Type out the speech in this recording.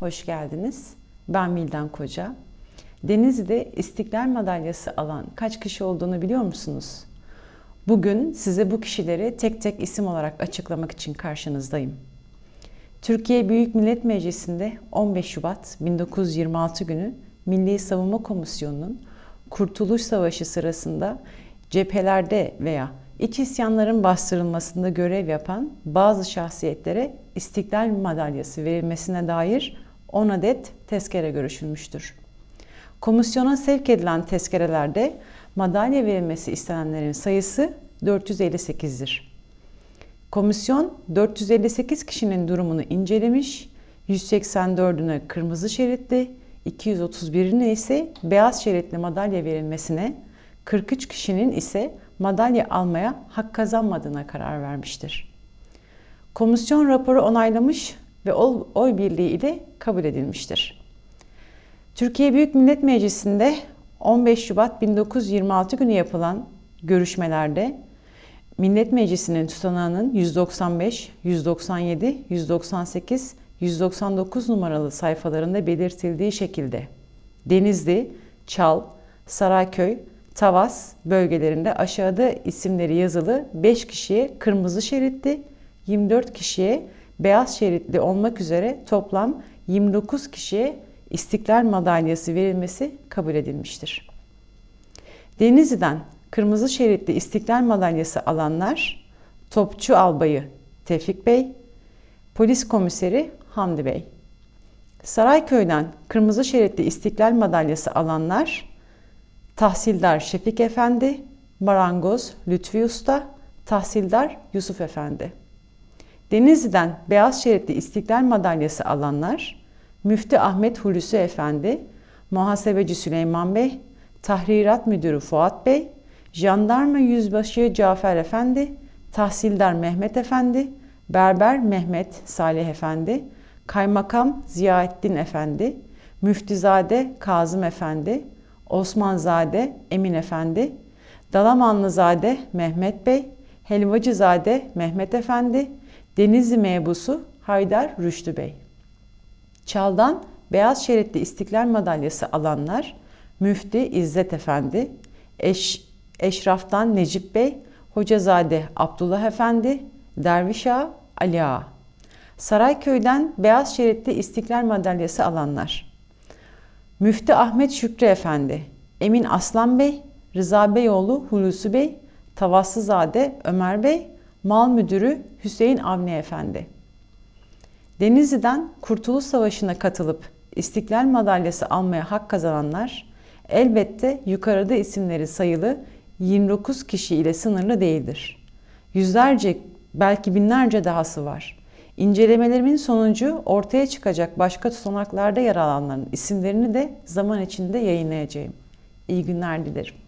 Hoş geldiniz. Ben Mildan Koca. Denizli'de İstiklal Madalyası alan kaç kişi olduğunu biliyor musunuz? Bugün size bu kişileri tek tek isim olarak açıklamak için karşınızdayım. Türkiye Büyük Millet Meclisi'nde 15 Şubat 1926 günü Milli Savunma Komisyonu'nun Kurtuluş Savaşı sırasında cephelerde veya iç isyanların bastırılmasında görev yapan bazı şahsiyetlere İstiklal Madalyası verilmesine dair 10 adet tezkere görüşülmüştür. Komisyona sevk edilen tezkerelerde madalya verilmesi istenenlerin sayısı 458'dir. Komisyon 458 kişinin durumunu incelemiş, 184'üne kırmızı şeritli, 231'ine ise beyaz şeritli madalya verilmesine, 43 kişinin ise madalya almaya hak kazanmadığına karar vermiştir. Komisyon raporu onaylamış, ve oy birliği ile kabul edilmiştir. Türkiye Büyük Millet Meclisi'nde 15 Şubat 1926 günü yapılan görüşmelerde Millet Meclisi'nin tutanağının 195, 197, 198, 199 numaralı sayfalarında belirtildiği şekilde Denizli, Çal, Saraköy, Tavas bölgelerinde aşağıda isimleri yazılı 5 kişiye kırmızı şeritli, 24 kişiye beyaz şeritli olmak üzere toplam 29 kişiye İstiklal Madalyası verilmesi kabul edilmiştir. Denizli'den kırmızı şeritli İstiklal Madalyası alanlar Topçu Albayı Tevfik Bey, Polis Komiseri Hamdi Bey. Sarayköy'den kırmızı şeritli İstiklal Madalyası alanlar Tahsildar Şefik Efendi, Marangoz Lütfi Usta, Tahsildar Yusuf Efendi. Denizli'den beyaz şeritli İstiklal Madalyası alanlar Müftü Ahmet Hulusi Efendi, Muhasebeci Süleyman Bey, Tahrirat Müdürü Fuat Bey, Jandarma Yüzbaşı Cafer Efendi, Tahsildar Mehmet Efendi, Berber Mehmet Salih Efendi, Kaymakam Ziyaettin Efendi, Müftizade Kazım Efendi, Osmanzade Emin Efendi, Dalamanlızade Mehmet Bey, Helvacızade Mehmet Efendi, Denizli mebusu Haydar Rüştü Bey. Çal'dan beyaz şeritli İstiklal madalyası alanlar Müfti İzzet Efendi, Eş, Eşraf'tan Necip Bey, Hocazade Abdullah Efendi, Derviş Ağa, Ali Ağa. Sarayköy'den beyaz şeritli İstiklal madalyası alanlar. Müfti Ahmet Şükrü Efendi, Emin Aslan Bey, Rıza Beyoğlu Hulusi Bey, Tavassızade Ömer Bey, mal müdürü Hüseyin Avni Efendi. Denizli'den Kurtuluş Savaşı'na katılıp İstiklal Madalyası almaya hak kazananlar elbette yukarıda isimleri sayılı 29 kişi ile sınırlı değildir. Yüzlerce belki binlerce dahası var. İncelemelerimin sonucu ortaya çıkacak başka tutanaklarda yer alanların isimlerini de zaman içinde yayınlayacağım. İyi günler dilerim.